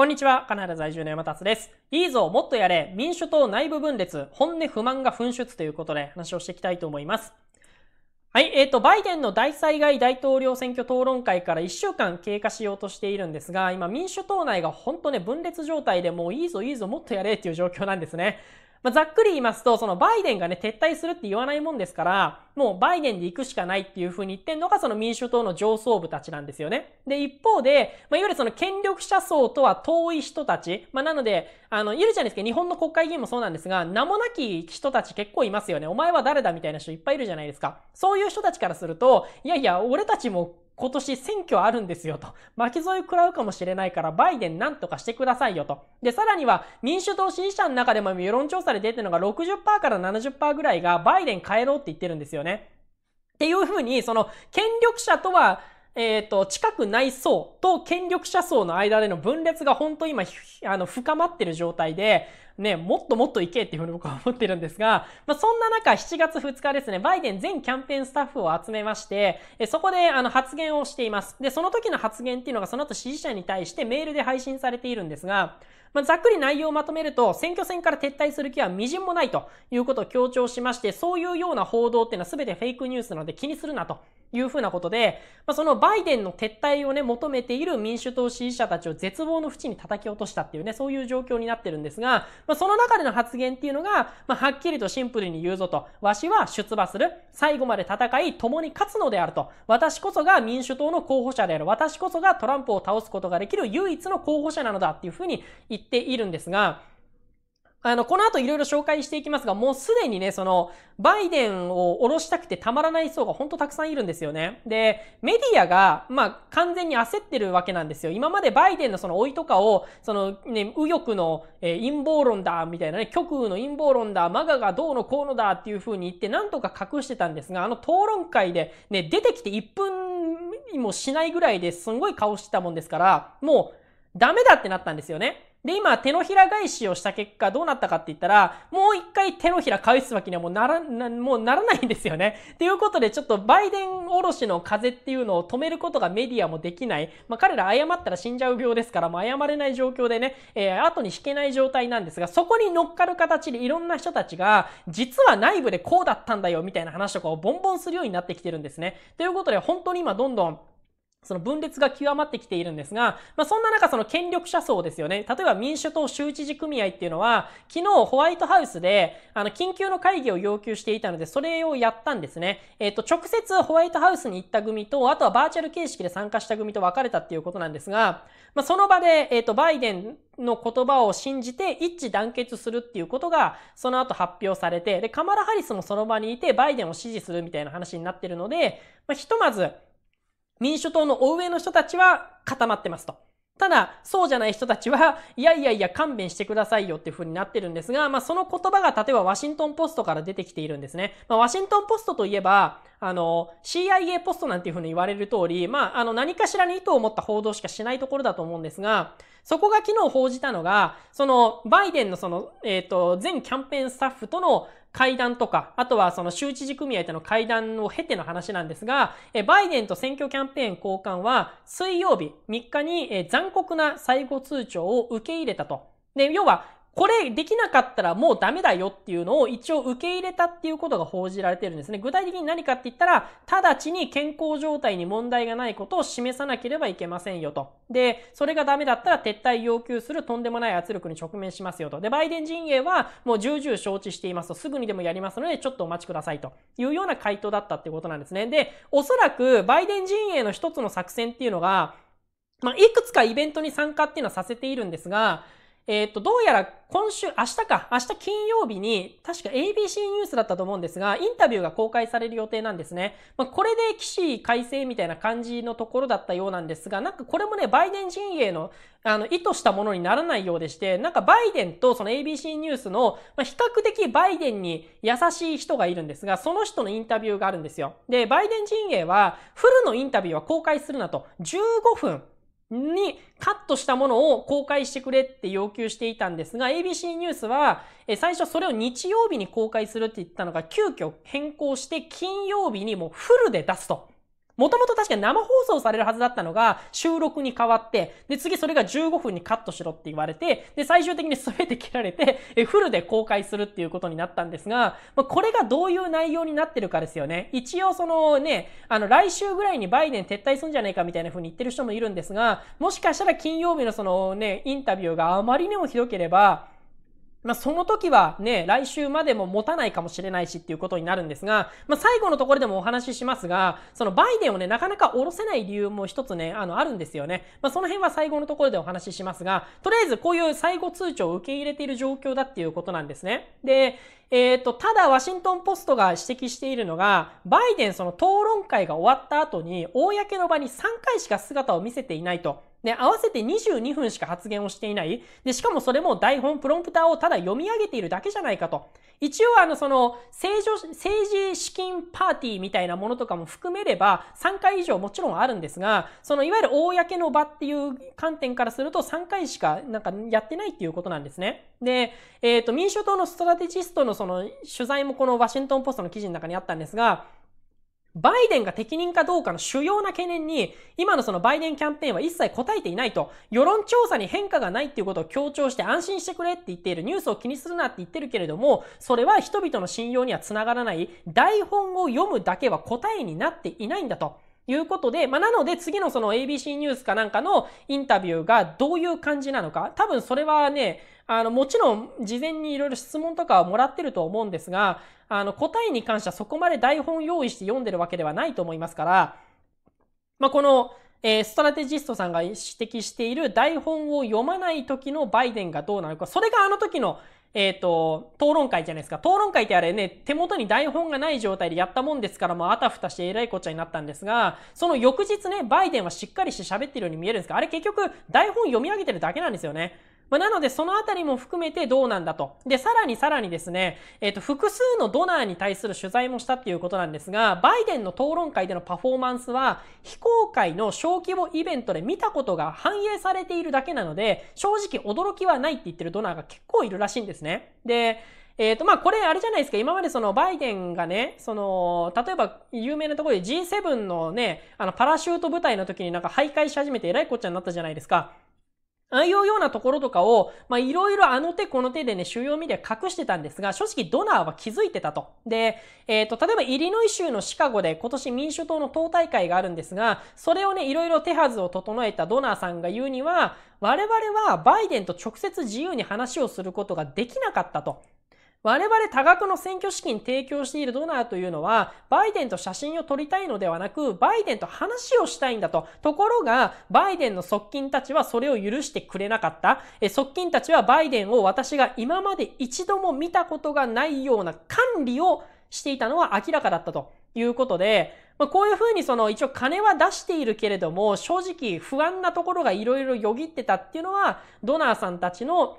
こんにちは、カナダ在住の山達です。いいぞ、もっとやれ、民主党内部分裂、本音不満が噴出ということで話をしていきたいと思います。はい、えっ、ー、と、バイデンの大災害大統領選挙討論会から1週間経過しようとしているんですが、今民主党内が本当ね、分裂状態でもういいぞいいぞもっとやれっていう状況なんですね。まあ、ざっくり言いますと、そのバイデンがね、撤退するって言わないもんですから、もうバイデンで行くしかないっていう風に言ってんのがその民主党の上層部たちなんですよね。で、一方で、まあ、いわゆるその権力者層とは遠い人たち、まあ、なので、あの、いるじゃないですか、日本の国会議員もそうなんですが、名もなき人たち結構いますよね。お前は誰だみたいな人いっぱいいるじゃないですか。そういう人たちからすると、いやいや、俺たちも今年選挙あるんですよと。巻き添え食らうかもしれないから、バイデンなんとかしてくださいよと。で、さらには、民主党支持者の中でも世論調査で出てるのが60%から70%ぐらいが、バイデン変えろって言ってるんですよね。っていうふうに、その、権力者とは、えっ、ー、と、近くない層と権力者層の間での分裂が本当今、あの、深まってる状態で、ね、もっともっといけっていうふうに僕は思ってるんですが、まあ、そんな中、7月2日ですね、バイデン全キャンペーンスタッフを集めまして、えそこであの発言をしています。で、その時の発言っていうのがその後支持者に対してメールで配信されているんですが、まあ、ざっくり内容をまとめると、選挙戦から撤退する気は微塵もないということを強調しまして、そういうような報道っていうのは全てフェイクニュースなので気にするなというふうなことで、まあ、そのバイデンの撤退をね、求めている民主党支持者たちを絶望の淵に叩き落としたっていうね、そういう状況になってるんですが、まあ、その中での発言っていうのが、まあ、はっきりとシンプルに言うぞと、わしは出馬する、最後まで戦い、共に勝つのであると、私こそが民主党の候補者である、私こそがトランプを倒すことができる唯一の候補者なのだっていうふうに言っているんですが、あの、この後いろいろ紹介していきますが、もうすでにね、その、バイデンを下ろしたくてたまらない層がほんとたくさんいるんですよね。で、メディアが、まあ、完全に焦ってるわけなんですよ。今までバイデンのその老いとかを、その、ね、右翼の、陰謀論だ、みたいなね、極右の陰謀論だ、マガがどうのこうのだっていう風に言って、なんとか隠してたんですが、あの討論会で、ね、出てきて1分もしないぐらいですんごい顔してたもんですから、もう、ダメだってなったんですよね。で、今、手のひら返しをした結果、どうなったかって言ったら、もう一回手のひら返すわけにはもうなら、なもうならないんですよね。ということで、ちょっとバイデンおろしの風っていうのを止めることがメディアもできない。まあ、彼ら謝ったら死んじゃう病ですから、もう謝れない状況でね、えー、後に引けない状態なんですが、そこに乗っかる形でいろんな人たちが、実は内部でこうだったんだよ、みたいな話とかをボンボンするようになってきてるんですね。ということで、本当に今どんどん、その分裂が極まってきているんですが、まあ、そんな中その権力者層ですよね。例えば民主党州知事組合っていうのは、昨日ホワイトハウスで、あの、緊急の会議を要求していたので、それをやったんですね。えっ、ー、と、直接ホワイトハウスに行った組と、あとはバーチャル形式で参加した組と分かれたっていうことなんですが、まあ、その場で、えっ、ー、と、バイデンの言葉を信じて一致団結するっていうことがその後発表されて、で、カマラ・ハリスもその場にいてバイデンを支持するみたいな話になってるので、まあ、ひとまず民主党のお上の人たちは固まってますと。ただ、そうじゃない人たちは、いやいやいや、勘弁してくださいよっていう風になってるんですが、まあ、その言葉が例えばワシントンポストから出てきているんですね。まあ、ワシントンポストといえば、あの、CIA ポストなんていう風に言われる通り、まあ、あの、何かしらに意図を持った報道しかしないところだと思うんですが、そこが昨日報じたのが、その、バイデンのその、えっ、ー、と、全キャンペーンスタッフとの会談とか、あとはその州知事組合との会談を経ての話なんですが、バイデンと選挙キャンペーン交換は水曜日3日に残酷な最後通帳を受け入れたと。で、要は、これできなかったらもうダメだよっていうのを一応受け入れたっていうことが報じられてるんですね。具体的に何かって言ったら、直ちに健康状態に問題がないことを示さなければいけませんよと。で、それがダメだったら撤退要求するとんでもない圧力に直面しますよと。で、バイデン陣営はもう重々承知していますと、すぐにでもやりますので、ちょっとお待ちくださいというような回答だったってことなんですね。で、おそらくバイデン陣営の一つの作戦っていうのが、まあ、いくつかイベントに参加っていうのはさせているんですが、えっ、ー、と、どうやら今週、明日か、明日金曜日に、確か ABC ニュースだったと思うんですが、インタビューが公開される予定なんですね。まあ、これで起死改正みたいな感じのところだったようなんですが、なんかこれもね、バイデン陣営の、あの、意図したものにならないようでして、なんかバイデンとその ABC ニュースの、まあ、比較的バイデンに優しい人がいるんですが、その人のインタビューがあるんですよ。で、バイデン陣営は、フルのインタビューは公開するなと、15分にカットしたものを公開してくれって要求していたんですが、ABC ニュースは、え最初それを日曜日に公開するって言ったのが、急遽変更して金曜日にもうフルで出すと。もともと確かに生放送されるはずだったのが収録に変わって、で、次それが15分にカットしろって言われて、で、最終的に全て切られて、えフルで公開するっていうことになったんですが、まあ、これがどういう内容になってるかですよね。一応そのね、あの、来週ぐらいにバイデン撤退するんじゃないかみたいな風に言ってる人もいるんですが、もしかしたら金曜日のそのね、インタビューがあまりにもひどければ、まあ、その時はね、来週までも持たないかもしれないしっていうことになるんですが、まあ、最後のところでもお話ししますが、そのバイデンをね、なかなか下ろせない理由も一つね、あの、あるんですよね。まあ、その辺は最後のところでお話ししますが、とりあえずこういう最後通知を受け入れている状況だっていうことなんですね。で、えっ、ー、と、ただワシントンポストが指摘しているのが、バイデンその討論会が終わった後に、公の場に3回しか姿を見せていないと。で、合わせて22分しか発言をしていない。で、しかもそれも台本、プロンプターをただ読み上げているだけじゃないかと。一応あの、その、政治、政治資金パーティーみたいなものとかも含めれば、3回以上もちろんあるんですが、その、いわゆる公の場っていう観点からすると3回しかなんかやってないっていうことなんですね。で、えっ、ー、と、民主党のストラテジストのその取材もこのワシントンポストの記事の中にあったんですが、バイデンが適任かどうかの主要な懸念に、今のそのバイデンキャンペーンは一切答えていないと、世論調査に変化がないっていうことを強調して安心してくれって言っている、ニュースを気にするなって言ってるけれども、それは人々の信用には繋がらない、台本を読むだけは答えになっていないんだと。いうことで、まあ、なので次のその ABC ニュースかなんかのインタビューがどういう感じなのか、多分それはね、あの、もちろん事前にいろいろ質問とかはもらってると思うんですが、あの、答えに関してはそこまで台本用意して読んでるわけではないと思いますから、まあ、この、えー、ストラテジストさんが指摘している台本を読まない時のバイデンがどうなのか、それがあの時のえっ、ー、と、討論会じゃないですか。討論会ってあれね、手元に台本がない状態でやったもんですから、もうあたふたしてえらいこっちゃになったんですが、その翌日ね、バイデンはしっかりして喋ってるように見えるんですが、あれ結局台本読み上げてるだけなんですよね。まあ、なので、そのあたりも含めてどうなんだと。で、さらにさらにですね、えっ、ー、と、複数のドナーに対する取材もしたっていうことなんですが、バイデンの討論会でのパフォーマンスは、非公開の小規模イベントで見たことが反映されているだけなので、正直驚きはないって言ってるドナーが結構いるらしいんですね。で、えっ、ー、と、まあ、これあれじゃないですか、今までそのバイデンがね、その、例えば有名なところで G7 のね、あの、パラシュート部隊の時になんか徘徊し始めてえらいこっちゃになったじゃないですか。ああいうようなところとかを、まいろいろあの手この手でね、主要メディア隠してたんですが、正直ドナーは気づいてたと。で、えっ、ー、と、例えばイリノイ州のシカゴで今年民主党の党大会があるんですが、それをね、いろいろ手はずを整えたドナーさんが言うには、我々はバイデンと直接自由に話をすることができなかったと。我々多額の選挙資金提供しているドナーというのは、バイデンと写真を撮りたいのではなく、バイデンと話をしたいんだと。ところが、バイデンの側近たちはそれを許してくれなかった。え側近たちはバイデンを私が今まで一度も見たことがないような管理をしていたのは明らかだったということで、まこういうふうにその一応金は出しているけれども、正直不安なところがいろいろよぎってたっていうのは、ドナーさんたちの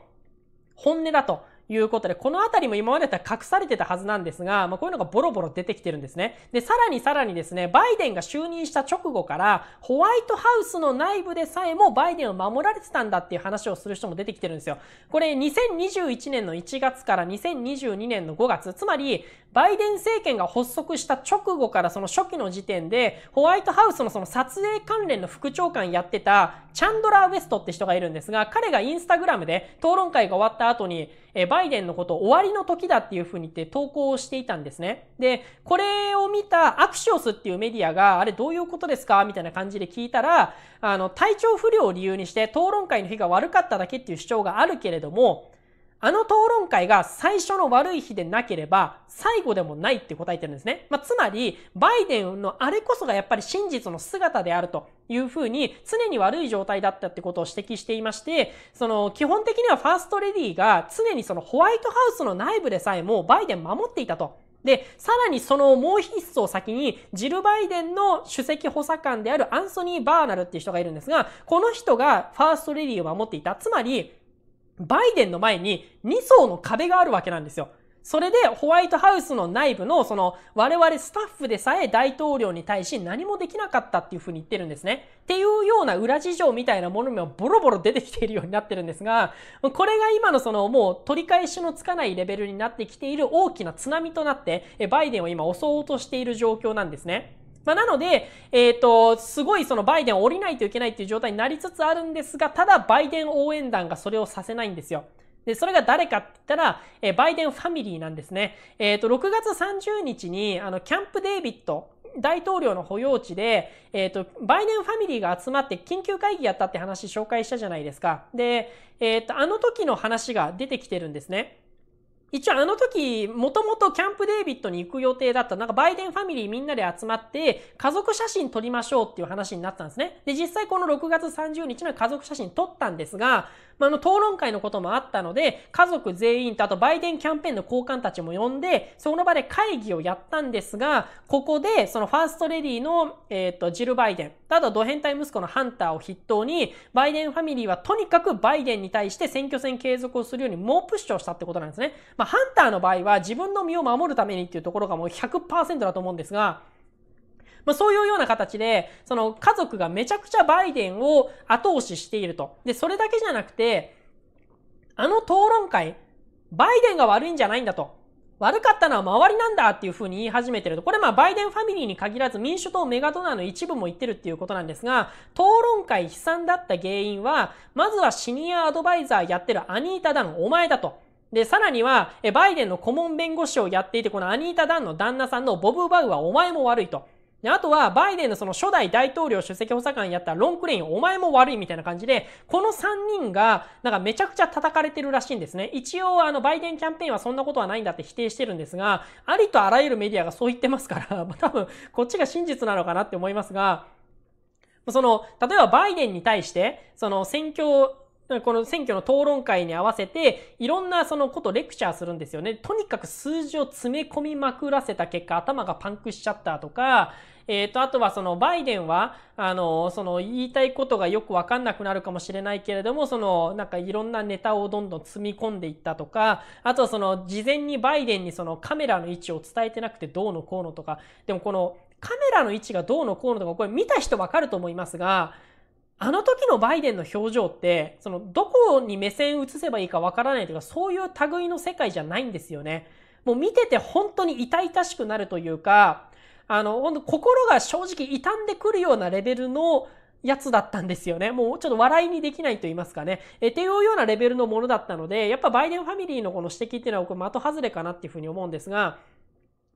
本音だと。いうことで、この辺りも今までだったら隠されてたはずなんですが、まあ、こういうのがボロボロ出てきてるんですね。で、さらにさらにですね、バイデンが就任した直後から、ホワイトハウスの内部でさえもバイデンを守られてたんだっていう話をする人も出てきてるんですよ。これ、2021年の1月から2022年の5月、つまり、バイデン政権が発足した直後からその初期の時点で、ホワイトハウスのその撮影関連の副長官やってた、チャンドラー・ウェストって人がいるんですが、彼がインスタグラムで討論会が終わった後に、えバイデンのこと終わりの時だっていうふうに言って投稿をしていたんですね。で、これを見たアクシオスっていうメディアが、あれどういうことですかみたいな感じで聞いたら、あの、体調不良を理由にして討論会の日が悪かっただけっていう主張があるけれども、あの討論会が最初の悪い日でなければ、最後でもないって答えてるんですね。まあ、つまり、バイデンのあれこそがやっぱり真実の姿であるというふうに、常に悪い状態だったってことを指摘していまして、その、基本的にはファーストレディが常にそのホワイトハウスの内部でさえもバイデン守っていたと。で、さらにそのもう一層先に、ジル・バイデンの首席補佐官であるアンソニー・バーナルっていう人がいるんですが、この人がファーストレディを守っていた。つまり、バイデンの前に2層の壁があるわけなんですよ。それでホワイトハウスの内部のその我々スタッフでさえ大統領に対し何もできなかったっていうふうに言ってるんですね。っていうような裏事情みたいなものもボロボロ出てきているようになってるんですが、これが今のそのもう取り返しのつかないレベルになってきている大きな津波となって、バイデンを今襲おうとしている状況なんですね。まあ、なので、えっ、ー、と、すごいそのバイデンを降りないといけないっていう状態になりつつあるんですが、ただバイデン応援団がそれをさせないんですよ。で、それが誰かって言ったら、えー、バイデンファミリーなんですね。えっ、ー、と、6月30日に、あの、キャンプデービッド大統領の保養地で、えっ、ー、と、バイデンファミリーが集まって緊急会議やったって話紹介したじゃないですか。で、えっ、ー、と、あの時の話が出てきてるんですね。一応あの時、もともとキャンプデービッドに行く予定だった、なんかバイデンファミリーみんなで集まって、家族写真撮りましょうっていう話になったんですね。で、実際この6月30日の家族写真撮ったんですが、まあ、あの、討論会のこともあったので、家族全員と、あとバイデンキャンペーンの交換たちも呼んで、その場で会議をやったんですが、ここで、そのファーストレディの、えっ、ー、と、ジル・バイデン、あと、ド変態息子のハンターを筆頭に、バイデンファミリーはとにかくバイデンに対して選挙戦継続をするように猛プッシュをしたってことなんですね。まあ、ハンターの場合は自分の身を守るためにっていうところがもう100%だと思うんですが、まあ、そういうような形で、その家族がめちゃくちゃバイデンを後押ししていると。で、それだけじゃなくて、あの討論会、バイデンが悪いんじゃないんだと。悪かったのは周りなんだっていうふうに言い始めてると。これまあバイデンファミリーに限らず民主党メガドナーの一部も言ってるっていうことなんですが、討論会悲惨だった原因は、まずはシニアアドバイザーやってるアニータダン、お前だと。で、さらには、バイデンの顧問弁護士をやっていて、このアニータ・ダンの旦那さんのボブ・バウはお前も悪いと。で、あとは、バイデンのその初代大統領首席補佐官やったロンクレイン、お前も悪いみたいな感じで、この3人が、なんかめちゃくちゃ叩かれてるらしいんですね。一応、あの、バイデンキャンペーンはそんなことはないんだって否定してるんですが、ありとあらゆるメディアがそう言ってますから、多分、こっちが真実なのかなって思いますが、その、例えばバイデンに対して、その選挙この選挙の討論会に合わせて、いろんなそのことレクチャーするんですよね。とにかく数字を詰め込みまくらせた結果、頭がパンクしちゃったとか、ええと、あとはそのバイデンは、あの、その言いたいことがよくわかんなくなるかもしれないけれども、そのなんかいろんなネタをどんどん積み込んでいったとか、あとはその事前にバイデンにそのカメラの位置を伝えてなくてどうのこうのとか、でもこのカメラの位置がどうのこうのとか、これ見た人わかると思いますが、あの時のバイデンの表情って、そのどこに目線移せばいいかわからないというか、そういう類の世界じゃないんですよね。もう見てて本当に痛々しくなるというか、あの、本当心が正直傷んでくるようなレベルのやつだったんですよね。もうちょっと笑いにできないと言いますかね。えっていうようなレベルのものだったので、やっぱバイデンファミリーのこの指摘っていうのは僕的外れかなっていうふうに思うんですが、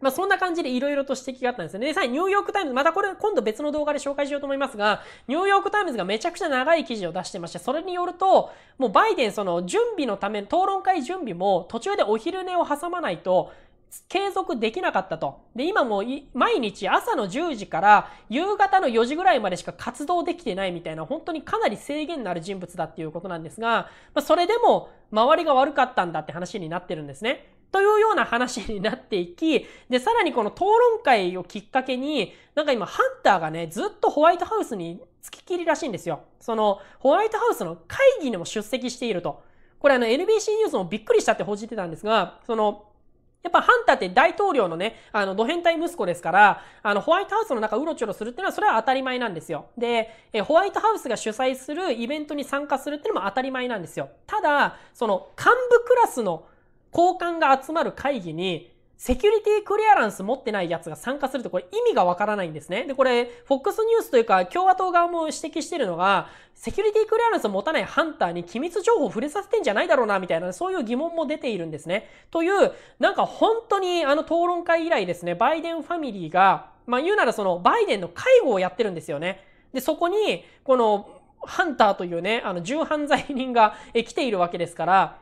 まあ、そんな感じでいろいろと指摘があったんですよね。で、さらにニューヨークタイムズ、またこれ今度別の動画で紹介しようと思いますが、ニューヨークタイムズがめちゃくちゃ長い記事を出してまして、それによると、もうバイデンその準備のため、討論会準備も途中でお昼寝を挟まないと、継続できなかったと。で、今も毎日朝の10時から夕方の4時ぐらいまでしか活動できてないみたいな、本当にかなり制限のある人物だっていうことなんですが、まあ、それでも周りが悪かったんだって話になってるんですね。というような話になっていき、で、さらにこの討論会をきっかけに、なんか今、ハンターがね、ずっとホワイトハウスに付きっきりらしいんですよ。その、ホワイトハウスの会議にも出席していると。これあの NBC ニュースもびっくりしたって報じてたんですが、その、やっぱハンターって大統領のね、あの、ド変態息子ですから、あの、ホワイトハウスの中うろちょろするっていうのは、それは当たり前なんですよ。で、えホワイトハウスが主催するイベントに参加するっていうのも当たり前なんですよ。ただ、その、幹部クラスの交換が集まる会議に、セキュリティクリアランス持ってないやつが参加するとこれ意味がわからないんですね。で、これ、FOX ニュースというか共和党側も指摘してるのが、セキュリティクリアランスを持たないハンターに機密情報を触れさせてんじゃないだろうな、みたいな、そういう疑問も出ているんですね。という、なんか本当にあの討論会以来ですね、バイデンファミリーが、まあ言うならそのバイデンの介護をやってるんですよね。で、そこに、この、ハンターというね、あの、重犯罪人が来ているわけですから、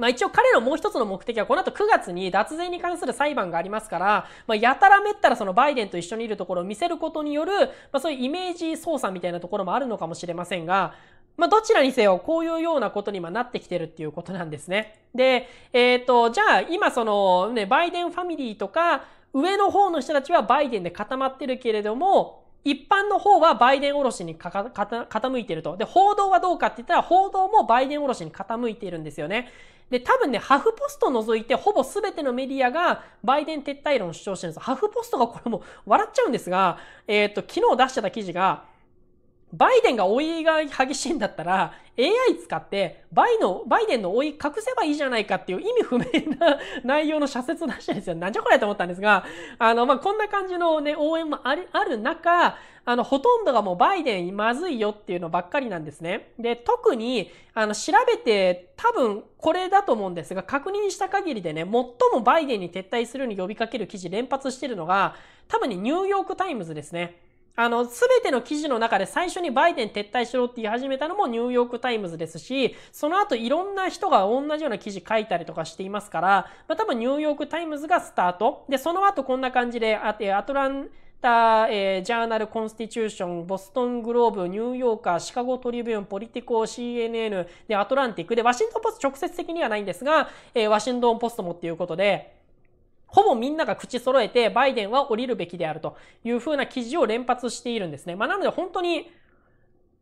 まあ一応彼のもう一つの目的はこの後9月に脱税に関する裁判がありますから、まあやたらめったらそのバイデンと一緒にいるところを見せることによる、まあそういうイメージ操作みたいなところもあるのかもしれませんが、まあ、どちらにせよ、こういうようなことに今なってきてるっていうことなんですね。で、えっ、ー、と、じゃあ、今その、ね、バイデンファミリーとか、上の方の人たちはバイデンで固まってるけれども、一般の方はバイデンおろしに傾いてると。で、報道はどうかって言ったら、報道もバイデンおろしに傾いているんですよね。で、多分ね、ハフポストを除いて、ほぼ全てのメディアがバイデン撤退論を主張してるんです。ハフポストがこれも笑っちゃうんですが、えっ、ー、と、昨日出してた記事が、バイデンが追いが激しいんだったら、AI 使って、バイの、バイデンの追い隠せばいいじゃないかっていう意味不明な内容の社説を出したんですよ。なんじゃこれと思ったんですが、あの、まあ、こんな感じのね、応援もある、ある中、あの、ほとんどがもうバイデンまずいよっていうのばっかりなんですね。で、特に、あの、調べて、多分、これだと思うんですが、確認した限りでね、最もバイデンに撤退するように呼びかける記事連発してるのが、多分にニューヨークタイムズですね。あの、すべての記事の中で最初にバイデン撤退しろって言い始めたのもニューヨークタイムズですし、その後いろんな人が同じような記事書いたりとかしていますから、まあ、多分ニューヨークタイムズがスタート。で、その後こんな感じで、あアトラン、タ、えー、ジャーナル、コンスティチューション、ボストングローブ、ニューヨーカー、シカゴトリビューン、ポリティコ、CNN、で、アトランティック、で、ワシントンポスト直接的にはないんですが、えー、ワシントンポストもっていうことで、ほぼみんなが口揃えてバイデンは降りるべきであるというふうな記事を連発しているんですね。まあ、なので本当に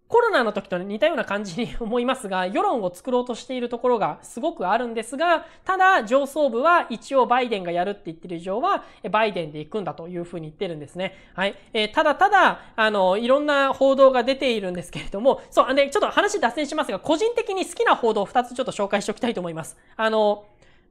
コロナの時と似たような感じに 思いますが、世論を作ろうとしているところがすごくあるんですが、ただ上層部は一応バイデンがやるって言ってる以上は、バイデンで行くんだというふうに言ってるんですね。はい。えー、ただただ、あの、いろんな報道が出ているんですけれども、そう、で、ちょっと話脱線しますが、個人的に好きな報道を2つちょっと紹介しておきたいと思います。あの、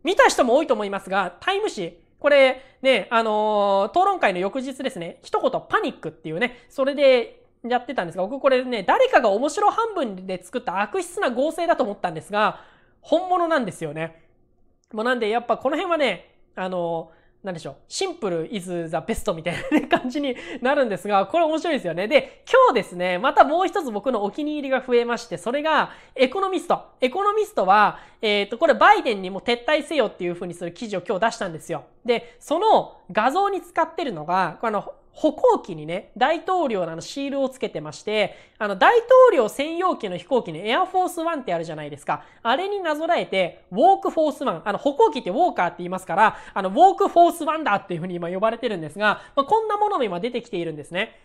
見た人も多いと思いますが、タイム誌、これ、ね、あのー、討論会の翌日ですね、一言パニックっていうね、それでやってたんですが、僕これね、誰かが面白半分で作った悪質な合成だと思ったんですが、本物なんですよね。もうなんで、やっぱこの辺はね、あのなんでしょう、シンプル is the best みたいな感じになるんですが、これ面白いですよね。で、今日ですね、またもう一つ僕のお気に入りが増えまして、それが、エコノミスト。エコノミストは、えっ、ー、と、これバイデンにも撤退せよっていう風にする記事を今日出したんですよ。で、その画像に使ってるのが、この、歩行機にね、大統領のあのシールをつけてまして、あの大統領専用機の飛行機にエアフォースワンってあるじゃないですか。あれになぞらえて、ウォークフォースワン、あの歩行機ってウォーカーって言いますから、あのウォークフォースワンだっていうふうに今呼ばれてるんですが、まあ、こんなものも今出てきているんですね。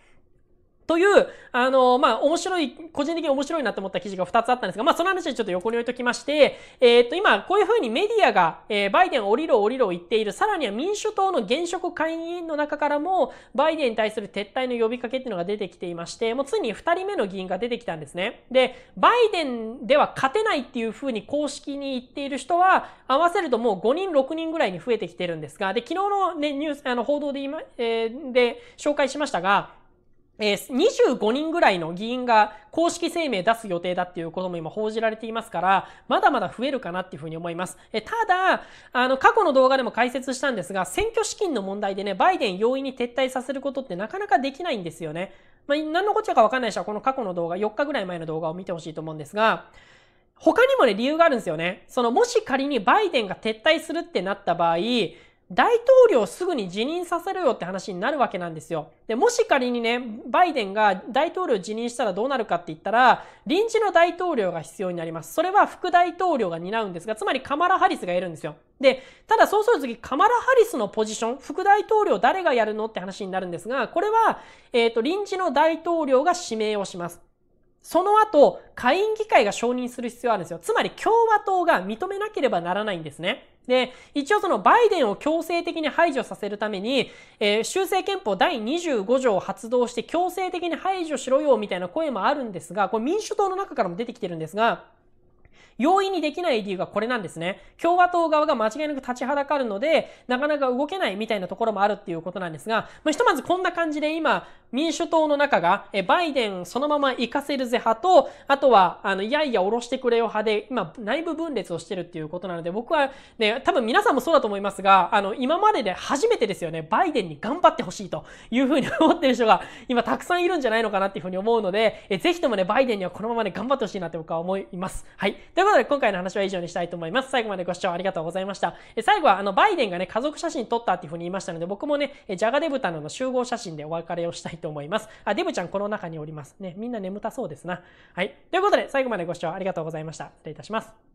という、あの、まあ、面白い、個人的に面白いなと思った記事が2つあったんですが、まあ、その話はちょっと横に置いときまして、えー、っと、今、こういうふうにメディアが、えー、バイデン降りろ降りろ言っている、さらには民主党の現職会議員の中からも、バイデンに対する撤退の呼びかけっていうのが出てきていまして、もうついに2人目の議員が出てきたんですね。で、バイデンでは勝てないっていうふうに公式に言っている人は、合わせるともう5人、6人ぐらいに増えてきてるんですが、で、昨日のね、ニュース、あの、報道で今、えー、で、紹介しましたが、え25人ぐらいの議員が公式声明出す予定だっていうことも今報じられていますから、まだまだ増えるかなっていうふうに思います。えただ、あの、過去の動画でも解説したんですが、選挙資金の問題でね、バイデン容易に撤退させることってなかなかできないんですよね。まあ、何のこっちゃかわかんない人はこの過去の動画、4日ぐらい前の動画を見てほしいと思うんですが、他にもね、理由があるんですよね。その、もし仮にバイデンが撤退するってなった場合、大統領をすぐに辞任させろよって話になるわけなんですよ。で、もし仮にね、バイデンが大統領を辞任したらどうなるかって言ったら、臨時の大統領が必要になります。それは副大統領が担うんですが、つまりカマラ・ハリスがいるんですよ。で、ただそうするとき、カマラ・ハリスのポジション、副大統領誰がやるのって話になるんですが、これは、えっ、ー、と、臨時の大統領が指名をします。その後、下院議会が承認する必要あるんですよ。つまり共和党が認めなければならないんですね。で、一応そのバイデンを強制的に排除させるために、えー、修正憲法第25条を発動して強制的に排除しろよみたいな声もあるんですが、これ民主党の中からも出てきてるんですが、容易にできない理由がこれなんですね。共和党側が間違いなく立ちはだかるので、なかなか動けないみたいなところもあるっていうことなんですが、まあ、ひとまずこんな感じで今、民主党の中が、え、バイデンそのまま行かせるぜ派と、あとは、あの、いやいや下ろしてくれよ派で、今、内部分裂をしてるっていうことなので、僕はね、多分皆さんもそうだと思いますが、あの、今までで初めてですよね、バイデンに頑張ってほしいというふうに思ってる人が、今たくさんいるんじゃないのかなっていうふうに思うので、え、ぜひともね、バイデンにはこのままね、頑張ってほしいなって僕は思います。はい。ということで、今回の話は以上にしたいと思います。最後までご視聴ありがとうございました。え最後は、あの、バイデンがね、家族写真撮ったっていうふうに言いましたので、僕もね、えジャガデブタの集合写真でお別れをしたいと思います。あ、デブちゃんこの中におります。ね、みんな眠たそうですな。はい。ということで、最後までご視聴ありがとうございました。失礼いたします。